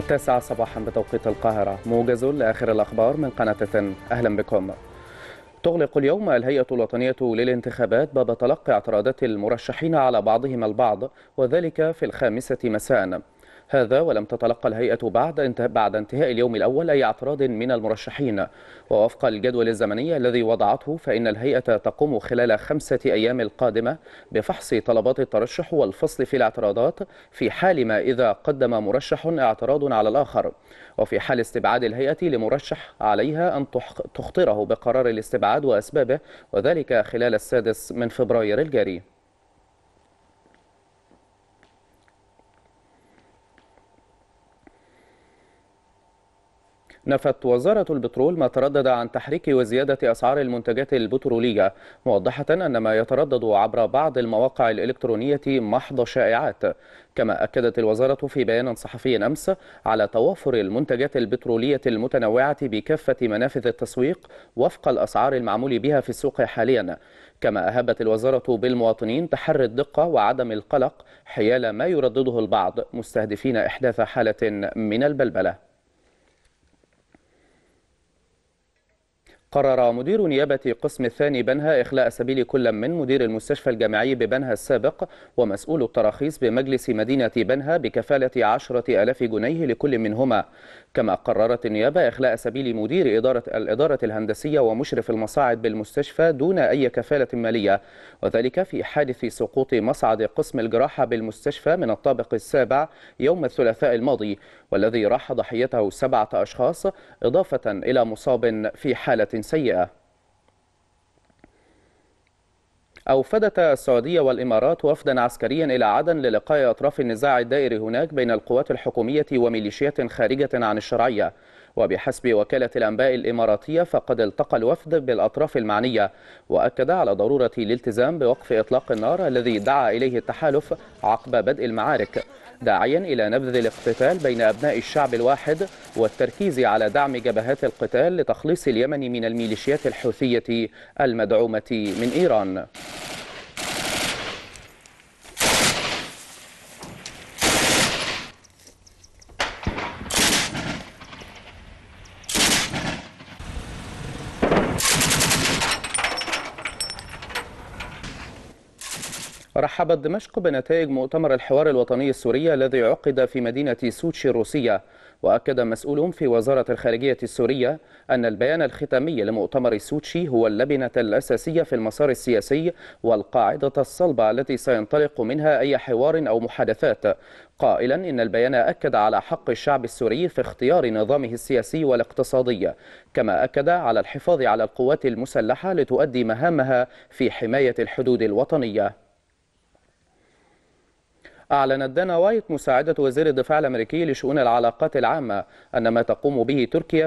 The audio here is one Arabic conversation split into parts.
التاسعة صباحا بتوقيت القاهرة موجز لآخر الأخبار من قناة ثن أهلا بكم تغلق اليوم الهيئة الوطنية للانتخابات باب تلقي اعتراضات المرشحين على بعضهم البعض وذلك في الخامسة مساءً هذا ولم تتلقى الهيئة بعد انتهاء بعد انتهاء اليوم الأول أي اعتراض من المرشحين ووفق الجدول الزمني الذي وضعته فإن الهيئة تقوم خلال خمسة أيام القادمة بفحص طلبات الترشح والفصل في الاعتراضات في حال ما إذا قدم مرشح اعتراض على الآخر وفي حال استبعاد الهيئة لمرشح عليها أن تخطره بقرار الاستبعاد وأسبابه وذلك خلال السادس من فبراير الجاري نفت وزارة البترول ما تردد عن تحريك وزيادة أسعار المنتجات البترولية موضحة أن ما يتردد عبر بعض المواقع الإلكترونية محض شائعات كما أكدت الوزارة في بيان صحفي أمس على توافر المنتجات البترولية المتنوعة بكافة منافذ التسويق وفق الأسعار المعمول بها في السوق حاليا كما أهبت الوزارة بالمواطنين تحري الدقة وعدم القلق حيال ما يردده البعض مستهدفين إحداث حالة من البلبلة قرر مدير نيابة قسم الثاني بنها إخلاء سبيل كل من مدير المستشفى الجامعي ببنها السابق ومسؤول التراخيص بمجلس مدينة بنها بكفالة عشرة ألاف جنيه لكل منهما كما قررت النيابة إخلاء سبيل مدير إدارة الإدارة الهندسية ومشرف المصاعد بالمستشفى دون أي كفالة مالية وذلك في حادث سقوط مصعد قسم الجراحة بالمستشفى من الطابق السابع يوم الثلاثاء الماضي والذي راح ضحيته سبعة أشخاص إضافة إلى مصاب في حالة سيئة أوفدت السعودية والإمارات وفدا عسكريا إلى عدن للقاء أطراف النزاع الدائري هناك بين القوات الحكومية وميليشيات خارجة عن الشرعية وبحسب وكالة الأنباء الإماراتية فقد التقى الوفد بالأطراف المعنية وأكد على ضرورة الالتزام بوقف إطلاق النار الذي دعا إليه التحالف عقب بدء المعارك داعيا إلى نبذ الاقتتال بين أبناء الشعب الواحد والتركيز على دعم جبهات القتال لتخليص اليمن من الميليشيات الحوثية المدعومة من إيران رحبت دمشق بنتائج مؤتمر الحوار الوطني السوري الذي عقد في مدينة سوتشي الروسية وأكد مسؤول في وزارة الخارجية السورية أن البيان الختامي لمؤتمر سوتشي هو اللبنة الأساسية في المسار السياسي والقاعدة الصلبة التي سينطلق منها أي حوار أو محادثات قائلا إن البيان أكد على حق الشعب السوري في اختيار نظامه السياسي والاقتصادي كما أكد على الحفاظ على القوات المسلحة لتؤدي مهامها في حماية الحدود الوطنية أعلنت دانا وايت مساعدة وزير الدفاع الأمريكي لشؤون العلاقات العامة أن ما تقوم به تركيا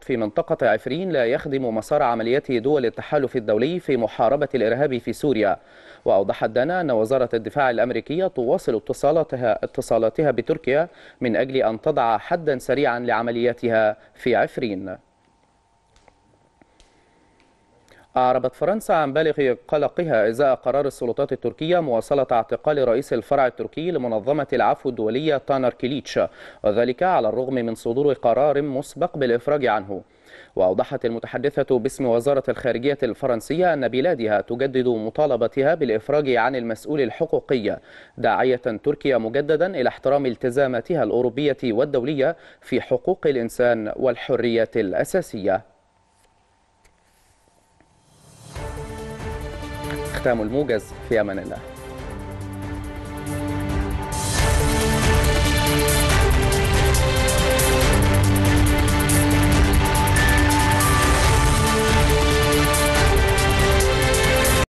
في منطقة عفرين لا يخدم مسار عمليات دول التحالف الدولي في محاربة الإرهاب في سوريا وأوضحت دانا أن وزارة الدفاع الأمريكية تواصل اتصالاتها, اتصالاتها بتركيا من أجل أن تضع حدا سريعا لعملياتها في عفرين أعربت فرنسا عن بالغ قلقها إزاء قرار السلطات التركية مواصلة اعتقال رئيس الفرع التركي لمنظمة العفو الدولية تانر كيليتش وذلك على الرغم من صدور قرار مسبق بالإفراج عنه وأوضحت المتحدثة باسم وزارة الخارجية الفرنسية أن بلادها تجدد مطالبتها بالإفراج عن المسؤول الحقوقي داعية تركيا مجددا إلى احترام التزاماتها الأوروبية والدولية في حقوق الإنسان والحريات الأساسية ختام الموجز في امان الله